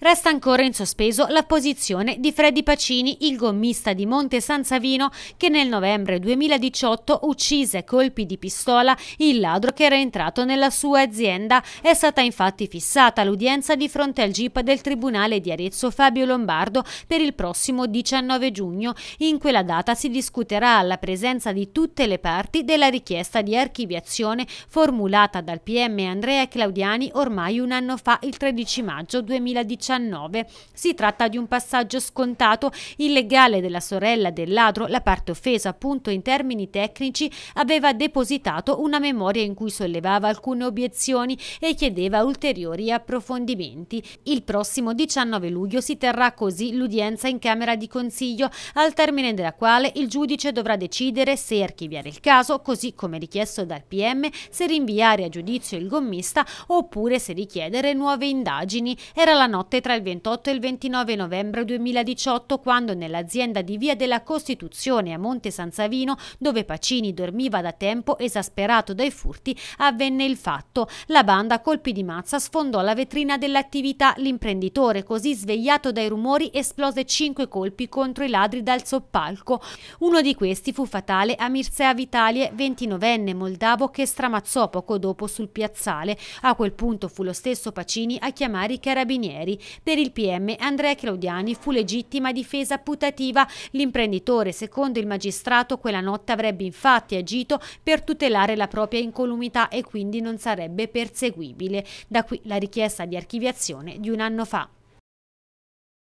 Resta ancora in sospeso la posizione di Freddy Pacini, il gommista di Monte San Savino, che nel novembre 2018 uccise colpi di pistola il ladro che era entrato nella sua azienda. È stata infatti fissata l'udienza di fronte al GIP del Tribunale di Arezzo Fabio Lombardo per il prossimo 19 giugno. In quella data si discuterà alla presenza di tutte le parti della richiesta di archiviazione formulata dal PM Andrea Claudiani ormai un anno fa, il 13 maggio 2018. Si tratta di un passaggio scontato, illegale della sorella del ladro, la parte offesa appunto in termini tecnici aveva depositato una memoria in cui sollevava alcune obiezioni e chiedeva ulteriori approfondimenti. Il prossimo 19 luglio si terrà così l'udienza in Camera di Consiglio, al termine della quale il giudice dovrà decidere se archiviare il caso, così come richiesto dal PM, se rinviare a giudizio il gommista oppure se richiedere nuove indagini. Era la notte notte tra il 28 e il 29 novembre 2018 quando nell'azienda di Via della Costituzione a Monte San Savino, dove Pacini dormiva da tempo esasperato dai furti, avvenne il fatto. La banda a colpi di mazza sfondò la vetrina dell'attività. L'imprenditore, così svegliato dai rumori, esplose cinque colpi contro i ladri dal soppalco. Uno di questi fu fatale a Mircea Vitalie, 29enne moldavo che stramazzò poco dopo sul piazzale. A quel punto fu lo stesso Pacini a chiamare i carabinieri. Per il PM Andrea Claudiani fu legittima difesa putativa. L'imprenditore, secondo il magistrato, quella notte avrebbe infatti agito per tutelare la propria incolumità e quindi non sarebbe perseguibile. Da qui la richiesta di archiviazione di un anno fa.